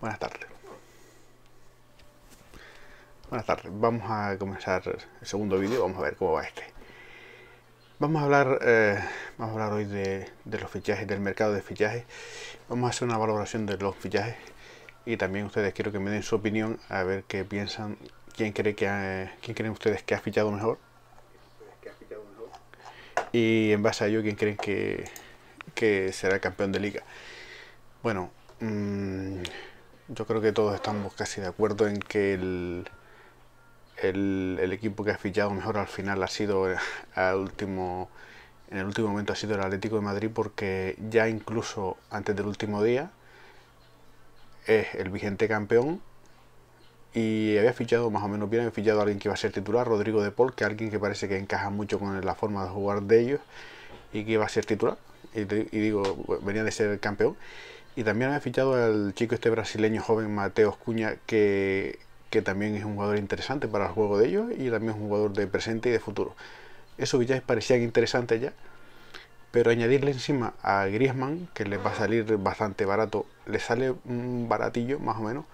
Buenas tardes. Buenas tardes. Vamos a comenzar el segundo vídeo. Vamos a ver cómo va este. Vamos a hablar, eh, vamos a hablar hoy de, los fichajes, del mercado de fichajes. Vamos a hacer una valoración de los fichajes. Y también ustedes quiero que me den su opinión a ver qué piensan, quién cree que ha, quién creen ustedes que ha fichado mejor. Y en base a ello, quién creen que, será campeón de liga. Bueno, mmm, yo creo que todos estamos casi de acuerdo en que el, el, equipo que ha fichado mejor al final ha sido al último, en el último momento ha sido el Atlético de Madrid porque ya incluso antes del último día es el vigente campeón y había fichado más o menos bien, había fichado a alguien que iba a ser titular, Rodrigo de Paul, que es alguien que parece que encaja mucho con la forma de jugar de ellos y que iba a ser titular. Y, y digo, venía de ser campeón. Y también ha fichado al chico este brasileño joven Mateos Cuña, que, también es un jugador interesante para el juego de ellos y también es un jugador de presente y de futuro. Esos ya parecían interesantes ya, pero añadirle encima a Griezmann, que le va a salir bastante barato, le sale un baratillo más o menos.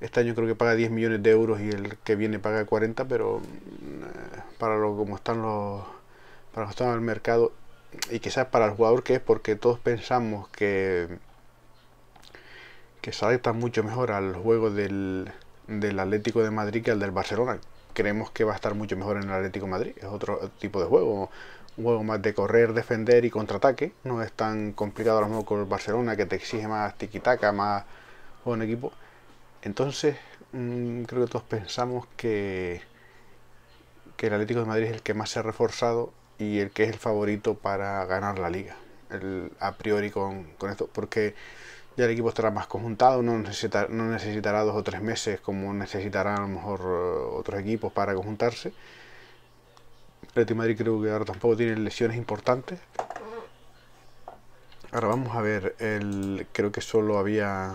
Este año creo que paga 10 millones de euros y el que viene paga 40, pero eh, para lo como están los para lo que están el mercado y quizás para el jugador que es porque todos pensamos que que se adapta mucho mejor al juego del, Atlético de Madrid que al del Barcelona. Creemos que va a estar mucho mejor en el Atlético de Madrid, es otro tipo de juego, un juego más de correr, defender y contraataque. No es tan complicado a lo con el Barcelona que te exige más tiquitaca, más juego en equipo. Entonces, mm, creo que todos pensamos que, el Atlético de Madrid es el que más se ha reforzado y el que es el favorito para ganar la liga. a priori con, con esto, porque ya el equipo estará más conjuntado, no, necesitará dos o tres meses como necesitarán a lo mejor eh, otros equipos para conjuntarse. El Madrid creo que ahora tampoco tiene lesiones importantes. Ahora vamos a ver, el, creo que solo había...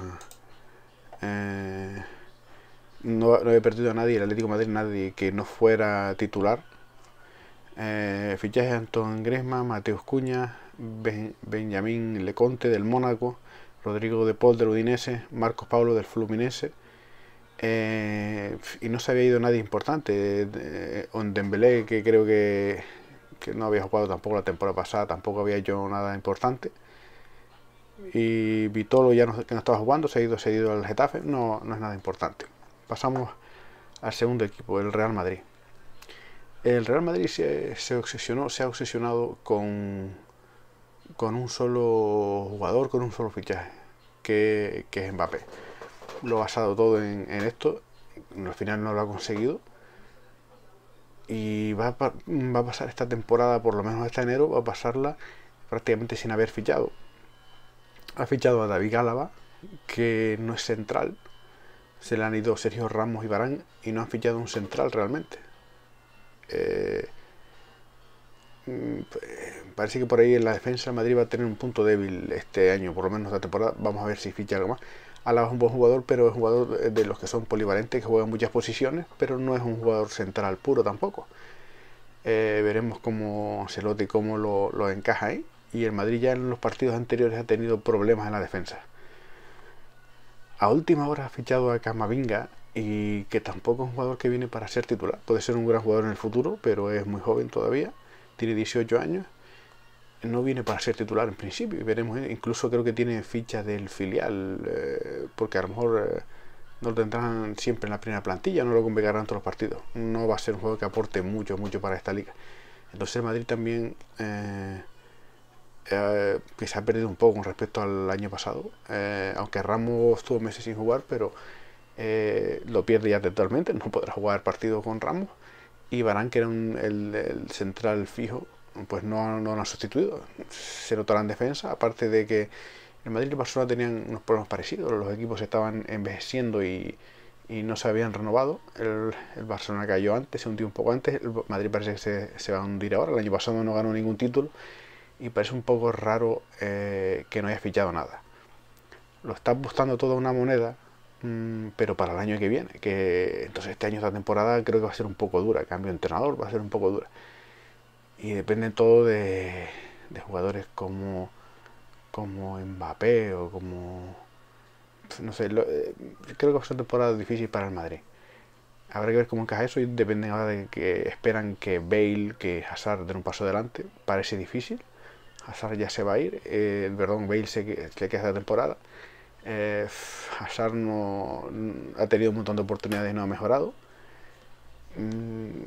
Eh, no, había perdido a nadie, el Atlético Madrid, nadie que no fuera titular. Eh, fichajes Anton Gresma, Mateus Cuña, Benjamín Leconte del Mónaco, Rodrigo de Paul del Udinese, Marcos Pablo del Fluminense. Eh, y no se había ido nadie importante. Eh, eh, Ondembele, que creo que, no había jugado tampoco la temporada pasada, tampoco había hecho nada importante. Y Vitolo ya no, que no estaba jugando, se ha ido cedido al Getafe, no, no es nada importante. Pasamos al segundo equipo, el Real Madrid. El Real Madrid se, se obsesionó, se ha obsesionado con, con un solo jugador, con un solo fichaje que, es Mbappé. Lo ha basado todo en, esto, al final no lo ha conseguido. Y va a, pasar esta temporada, por lo menos hasta enero, va a pasarla prácticamente sin haber fichado. Ha fichado a David Álava, que no es central. Se le han ido Sergio Ramos y Barán y no han fichado un central realmente. Eh, Mm, parece que por ahí en la defensa Madrid va a tener un punto débil este año, por lo menos esta temporada. Vamos a ver si ficha algo más. Alaba es un buen jugador, pero es un jugador eh, de los que son polivalentes, que juega en muchas posiciones, pero no es un jugador central puro tampoco. Eh, veremos cómo y cómo lo, lo encaja ahí. Y el Madrid ya en los partidos anteriores ha tenido problemas en la defensa. A última hora ha fichado a Camavinga, y que tampoco es un jugador que viene para ser titular. Puede ser un gran jugador en el futuro, pero es muy joven todavía tiene 18 años, no viene para ser titular en principio. veremos, eh, incluso creo que tiene fichas del filial, eh, porque a lo mejor eh, no lo tendrán siempre en la primera plantilla, no lo convocarán todos los partidos. No va a ser un juego que aporte mucho, mucho para esta liga. Entonces el Madrid también, que se ha perdido un poco con respecto al año pasado, aunque Ramos estuvo meses sin jugar, pero lo pierde ya totalmente, no podrá jugar partido con Ramos y Barán, que era el, central fijo, pues no, no lo han sustituido. Se notará en defensa, aparte de que el Madrid y el Barcelona tenían unos problemas parecidos, los equipos estaban envejeciendo y, no se habían renovado. El, Barcelona cayó antes, se hundió un poco antes, el Madrid parece que se, va a hundir ahora, el año pasado no ganó ningún título y parece un poco raro eh, que no haya fichado nada. Lo están buscando toda una moneda Mm, pero para el año que viene. Que entonces este año esta temporada creo que va a ser un poco dura. Cambio de entrenador va a ser un poco dura. Y depende todo de, jugadores como como Mbappé o como no sé. Eh, creo que va a ser una temporada difícil para el Madrid. Habrá que ver cómo encaja eso y depende ahora de que esperan que Bale, que Hazard den un paso adelante. Parece difícil. Hazard ya se va a ir. Eh, perdón, Bale se, se queda esta temporada. Eh, Hazard no, ha tenido un montón de oportunidades y no ha mejorado. Mm,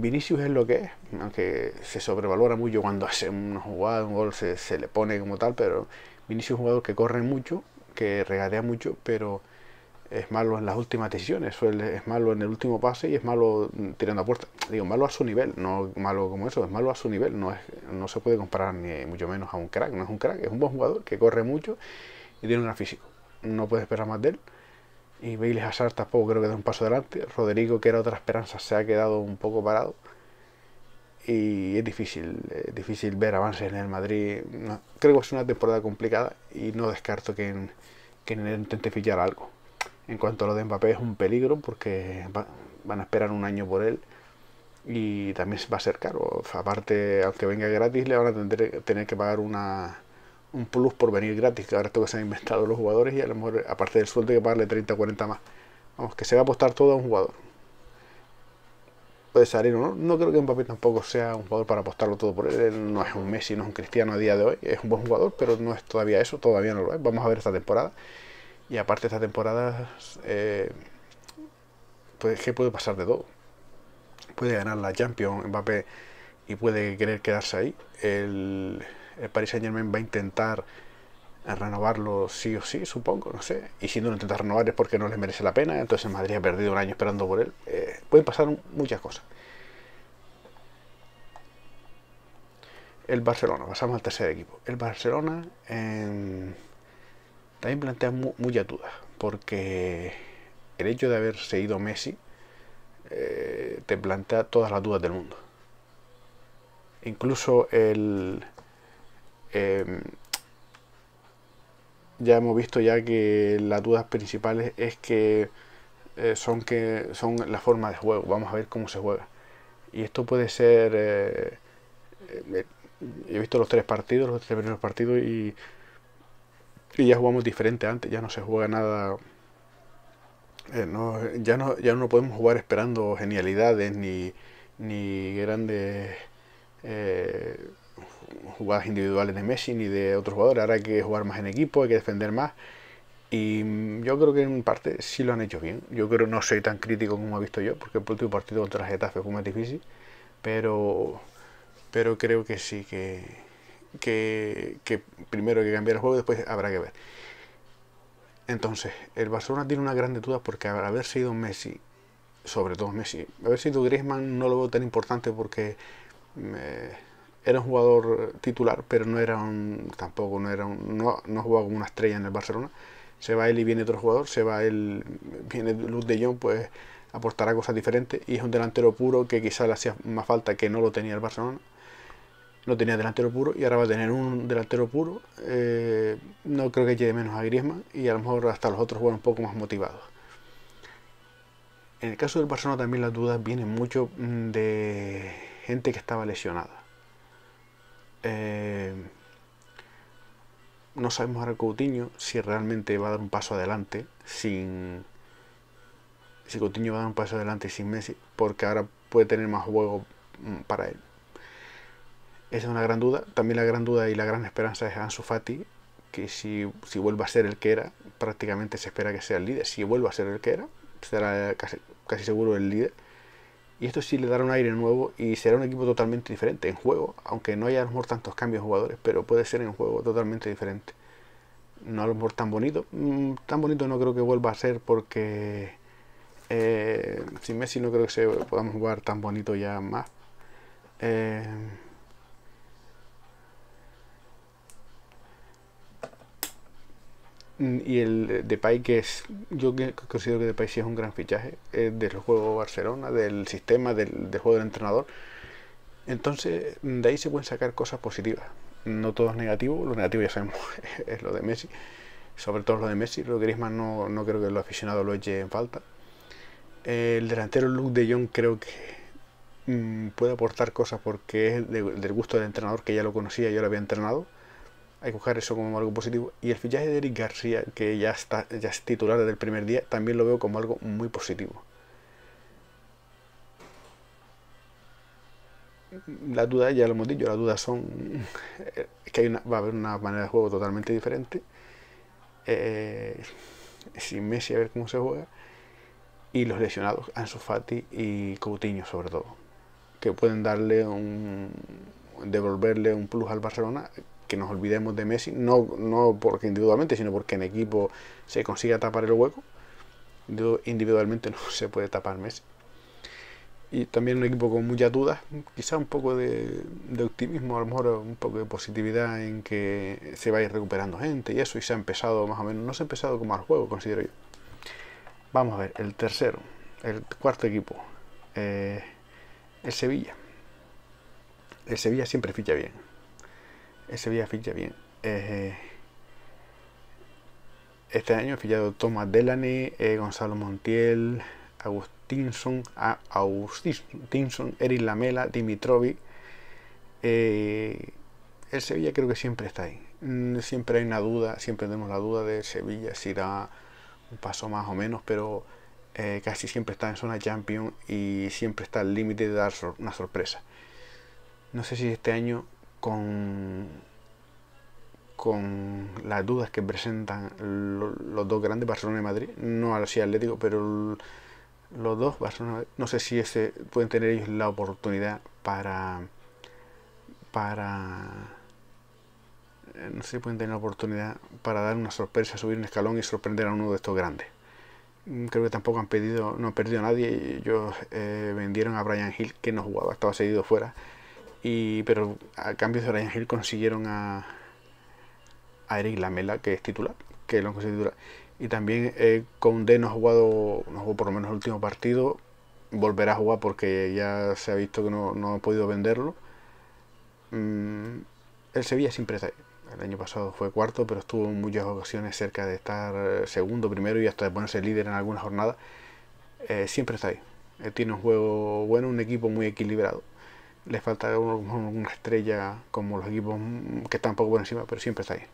Vinicius es lo que es, aunque se sobrevalora mucho cuando hace una jugada, un gol, se, le pone como tal, pero Vinicius es un jugador que corre mucho, que regatea mucho, pero es malo en las últimas decisiones, es malo en el último pase y es malo tirando a puerta. Digo, malo a su nivel, no malo como eso, es malo a su nivel, no, es, no se puede comparar ni mucho menos a un crack, no es un crack, es un buen jugador que corre mucho y tiene un gran físico no puede esperar más de él. Y Bailey Hazard tampoco creo que dé un paso adelante. Rodrigo, que era otra esperanza, se ha quedado un poco parado. Y es difícil, difícil ver avances en el Madrid. creo que es una temporada complicada y no descarto que en, que intente fichar algo. En cuanto a lo de Mbappé es un peligro porque van a esperar un año por él y también va a ser caro. Aparte, aunque venga gratis, le van a tener que pagar una, un plus por venir gratis, que ahora esto que se han inventado los jugadores y a lo mejor aparte del sueldo hay que pagarle 30 40 más. Vamos, que se va a apostar todo a un jugador. Puede salir o no. No creo que Mbappé tampoco sea un jugador para apostarlo todo por él. No es un Messi, no es un Cristiano a día de hoy. Es un buen jugador, pero no es todavía eso. Todavía no lo es. Vamos a ver esta temporada. Y aparte esta temporada, eh, pues que puede pasar de todo. Puede ganar la Champions Mbappé y puede querer quedarse ahí. El el eh, Paris Saint Germain va a intentar renovarlo sí o sí, supongo, no sé. Y si no lo intenta renovar es porque no le merece la pena, entonces Madrid ha perdido un año esperando por él. Eh, pueden pasar muchas cosas. El Barcelona, pasamos al tercer equipo. El Barcelona em, también plantea muchas dudas, porque el hecho de haber seguido Messi eh, te plantea todas las dudas del mundo. Incluso el, Em, ya hemos visto ya que las dudas principales es que eh, son que son la forma de juego vamos a ver cómo se juega y esto puede ser eh, eh, he visto los tres partidos los tres primeros partidos y, y ya jugamos diferente antes ya no se juega nada ya no ya no podemos jugar esperando genialidades ni ni grandes jugadas individuales de Messi ni de otros jugadores, Ahora hay que jugar más en equipo, hay que defender más. Y mm, yo creo que en parte sí lo han hecho bien. Yo creo no soy tan crítico como he visto yo, porque el último partido contra el Getafe fue más difícil. Pero, pero creo que sí, que, que, primero hay que cambiar el juego y después habrá que ver. Entonces, el Barcelona tiene una gran duda porque haber sido Messi, sobre todo Messi, haber sido Griezmann no lo veo tan importante porque... Mm, eh, era un jugador eh, titular, pero no era tampoco, no era no, no jugaba como una estrella en el Barcelona. Se va él y viene otro jugador, se va él, viene Luz de Jong, pues aportará cosas diferentes y es un delantero puro que quizás le hacía más falta que no lo tenía el Barcelona. No tenía delantero puro y ahora va a tener un delantero puro. Eh, no creo que lleve menos a Griezmann y a lo mejor hasta los otros juegan un poco más motivados. En el caso del Barcelona también las dudas vienen mucho mm, de gente que estaba lesionada. Eh, no sabemos ahora Coutinho si realmente va a dar un paso adelante sin si Coutinho va a dar un paso adelante sin Messi porque ahora puede tener más juego mm, para él esa es una gran duda también la gran duda y la gran esperanza es Ansu Fati que si, vuelve a ser el que era prácticamente se espera que sea el líder si vuelve a ser el que era será casi seguro el líder y esto sí le dará un aire nuevo y será un equipo totalmente diferente en juego, aunque no haya a lo mejor tantos cambios jugadores, pero puede ser en juego totalmente diferente. No a lo mejor tan bonito, mm, tan bonito no creo que vuelva a ser porque eh, sin Messi no creo que se podamos jugar tan bonito ya más. Eh, y el de Pay que es yo considero que Pay sí es un gran fichaje eh, del juego Barcelona del sistema del, juego del entrenador entonces de ahí se pueden sacar cosas positivas no todo es negativo lo negativo ya sabemos es lo de Messi sobre todo lo de Messi lo de Griezmann no, creo que los aficionados lo eche en falta el delantero Luke de Jong creo que mm, puede aportar cosas porque es del gusto del entrenador que ya lo conocía yo lo había entrenado hay que buscar eso como algo positivo. Y el fichaje de Eric García, que ya, está, ya es titular desde el primer día, también lo veo como algo muy positivo. La duda, ya lo hemos dicho, ...la duda son que hay va a haber una manera de juego totalmente diferente. Eh, sin Messi, a ver cómo se juega. Y los lesionados, Ansu Fati y Coutinho, sobre todo, que pueden darle un devolverle un plus al Barcelona que nos olvidemos de Messi, no, no porque individualmente, sino porque en equipo se consiga tapar el hueco. Individualmente no se puede tapar Messi. Y también un equipo con muchas dudas, quizá un poco de, optimismo, a lo mejor un poco de positividad en que se va a ir recuperando gente y eso, y se ha empezado más o menos, no se ha empezado como al juego, considero yo. Vamos a ver, el tercero, el cuarto equipo, eh, el Sevilla. El Sevilla siempre ficha bien, el Sevilla ficha bien. Eh, este año ha fichado Thomas Delaney, eh, Gonzalo Montiel, Agustinson, ah, Eric Lamela, Dimitrovic. Eh, el Sevilla creo que siempre está ahí. Mm, siempre hay una duda, siempre tenemos la duda de Sevilla si da un paso más o menos, pero casi siempre está en zona champion y siempre está al límite de dar una sorpresa. No sé si este año con, con las dudas que presentan los dos grandes, Barcelona y Madrid, no así Atlético, pero los dos, Barcelona, no sé si ese, pueden tener ellos la oportunidad para, para, eh, no sé pueden tener la oportunidad para dar una sorpresa, subir un escalón y sorprender a uno de estos grandes. Mm, creo que tampoco han pedido, no han perdido a nadie. Ellos eh, vendieron a Brian Hill, que no jugaba, estaba seguido fuera pero a cambio de Ryan Hill consiguieron a, Eric Lamela, que es titular, que lo Y también eh, con D no ha jugado, no jugó por lo menos el último partido, volverá a jugar porque ya se ha visto que no, no ha podido venderlo. Mm, el Sevilla siempre está ahí. El año pasado fue cuarto, pero estuvo en muchas ocasiones cerca de estar eh, segundo, primero y hasta de ponerse líder en algunas jornadas. Eh, siempre está ahí. tiene un juego bueno, un equipo muy equilibrado le falta una estrella como los equipos mm, que están poco por encima, pero siempre está ahí.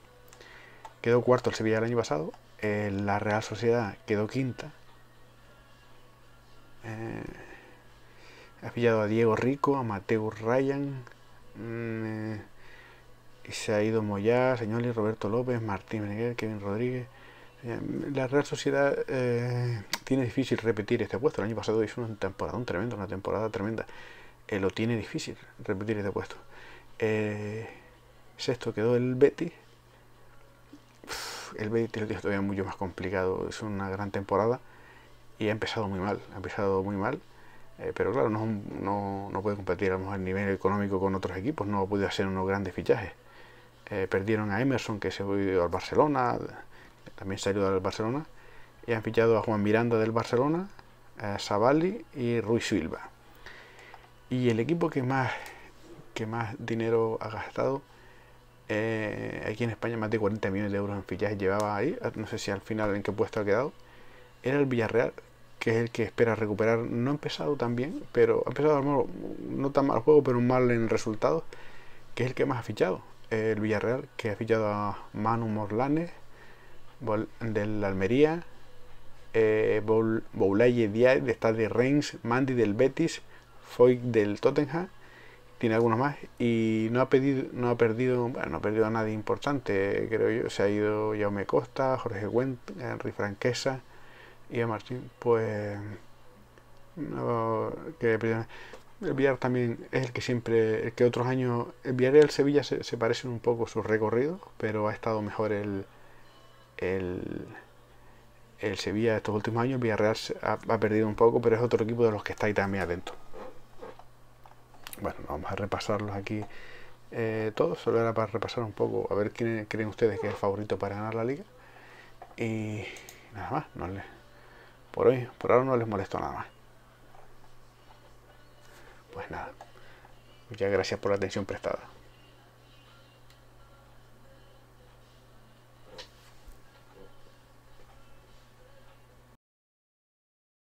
Quedó cuarto el Sevilla el año pasado, eh, la Real Sociedad quedó quinta. Eh, ha pillado a Diego Rico, a Mateo Ryan, mm, eh, y se ha ido Moyá, Señoli, Roberto López, Martín Meneguer, Kevin Rodríguez. La Real Sociedad tiene difícil repetir este puesto. El año pasado hizo una temporada tremenda, una temporada tremenda. Eh, lo tiene difícil repetir este puesto. Eh, sexto quedó el Betty. el Betty lo tiene todavía mucho más complicado. Es una gran temporada y ha empezado muy mal. Ha empezado muy mal. Eh, pero claro, no, no, no, puede competir a nivel económico con otros equipos. No ha hacer unos grandes fichajes. perdieron a Emerson que se fue al Barcelona. También se salió al Barcelona. Y han fichado a Juan Miranda del Barcelona, a Savali y Ruiz Silva y el equipo que más, que más dinero ha gastado eh, aquí en España, más de 40 millones de euros en fichajes llevaba ahí, ah, no sé si al final en qué puesto ha quedado, era el Villarreal, que es el que espera recuperar. No ha empezado tan bien, pero ha empezado no tan mal juego, pero mal en resultados, que es el que más ha fichado. El Villarreal, que ha fichado a Manu Morlanes del Almería, eh, Boulaye Diaz, de Stade de Reims, Mandy del Betis, Foy del Tottenham, tiene algunos más, y no ha, pedido, no ha perdido bueno, no ha perdido a nadie importante, creo yo. Se ha ido Me Costa, Jorge Went, Henry Franquesa y a Martín. Pues. No, que, el Villar también es el que siempre, el que otros años, el Villar y el Sevilla se, parecen un poco sus recorridos, pero ha estado mejor el, el, el Sevilla estos últimos años, Villarreal ha, ha perdido un poco, pero es otro equipo de los que está ahí también atento. Bueno, vamos a repasarlos aquí eh, todos. Solo era para repasar un poco, a ver quién creen ustedes que es el favorito para ganar la liga. Y nada más, no por hoy, por ahora no les molesto nada más. Pues nada, muchas gracias por la atención prestada.